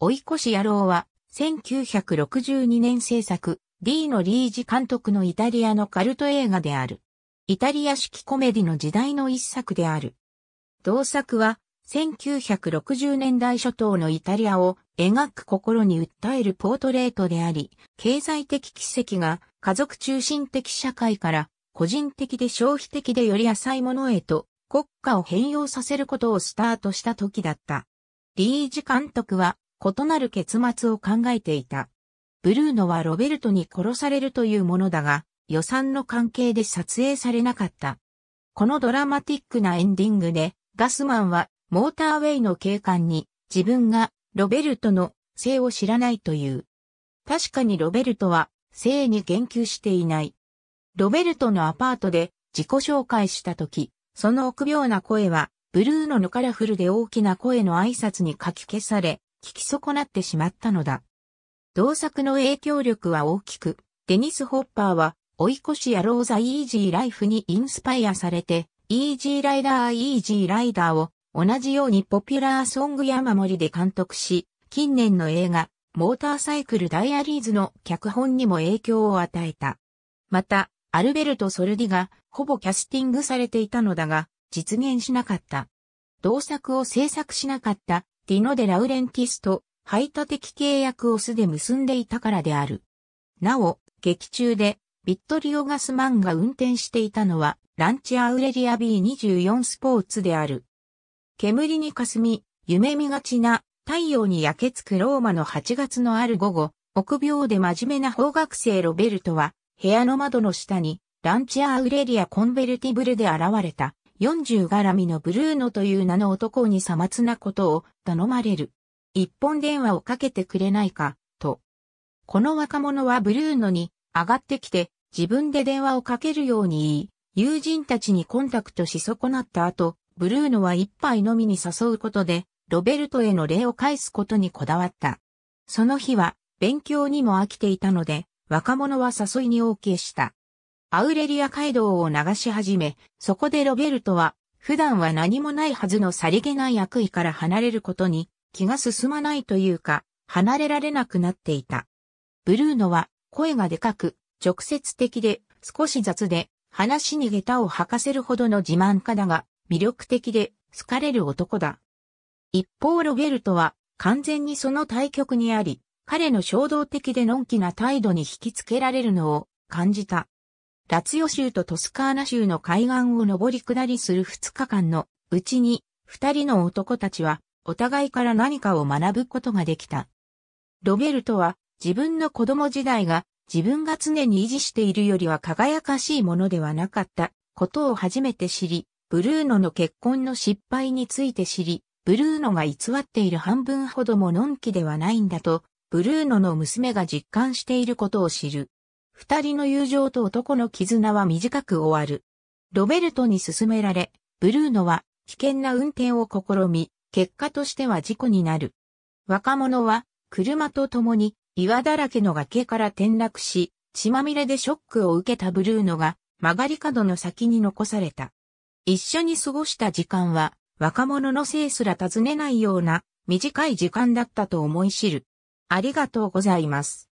追い越し野郎は、1962年制作、D のリージ監督のイタリアのカルト映画である。イタリア式コメディの時代の一作である。同作は、1960年代初頭のイタリアを描く心に訴えるポートレートであり、経済的奇跡が家族中心的社会から個人的で消費的でより浅いものへと国家を変容させることをスタートした時だった。リージ監督は異なる結末を考えていた。ブルーノはロベルトに殺されるというものだが、予算の関係で撮影されなかった。このドラマティックなエンディングで、ガスマンはモーターウェイの警官に自分がロベルトの性を知らないという。確かにロベルトは性に言及していない。ロベルトのアパートで自己紹介した時、その臆病な声はブルーノのカラフルで大きな声の挨拶にかき消され、聞き損なってしまったのだ。同作の影響力は大きく、デニス・ホッパーは、追い越し野郎ザ・イージー・ライフにインスパイアされて、イージー・ライダー・イージー・ライダーを、同じようにポピュラーソング山盛りで監督し、近年の映画、モーターサイクル・ダイアリーズの脚本にも影響を与えた。また、アルベルト・ソルディが、ほぼキャスティングされていたのだが、実現しなかった。同作を制作しなかったディノ・デ・ラウレンティスと排他的契約をすで結んでいたからである。なお、劇中で、ビットリオ・ガスマンが運転していたのは、ランチ・アウレリア B24 スポーツである。煙に霞み、夢見がちな太陽に焼けつくローマの8月のある午後、臆病で真面目な法学生ロベルトは、部屋の窓の下に、ランチアウレリア・コンベルティブルで現れた。40絡みのブルーノという名の男にさまつなことを頼まれる。一本電話をかけてくれないか、と。この若者はブルーノに上がってきて自分で電話をかけるように言い、友人たちにコンタクトし損なった後、ブルーノは一杯のみに誘うことで、ロベルトへの礼を返すことにこだわった。その日は勉強にも飽きていたので、若者は誘いに OK した。アウレリア街道を流し始め、そこでロベルトは、普段は何もないはずのさりげない悪意から離れることに気が進まないというか、離れられなくなっていた。ブルーノは声がでかく、直接的で少し雑で、話に下駄を吐かせるほどの自慢家だが、魅力的で好かれる男だ。一方ロベルトは完全にその対極にあり、彼の衝動的でのんきな態度に引きつけられるのを感じた。ラツヨ州とトスカーナ州の海岸を上り下りする2日間のうちに、二人の男たちは、お互いから何かを学ぶことができた。ロベルトは、自分の子供時代が、自分が常に維持しているよりは輝かしいものではなかった、ことを初めて知り、ブルーノの結婚の失敗について知り、ブルーノが偽っている半分ほどものんきではないんだと、ブルーノの娘が実感していることを知る。二人の友情と男の絆は短く終わる。ロベルトに勧められ、ブルーノは危険な運転を試み、結果としては事故になる。若者は車と共に岩だらけの崖から転落し、血まみれでショックを受けたブルーノが曲がり角の先に残された。一緒に過ごした時間は若者の性すら尋ねないような短い時間だったと思い知る。ありがとうございます。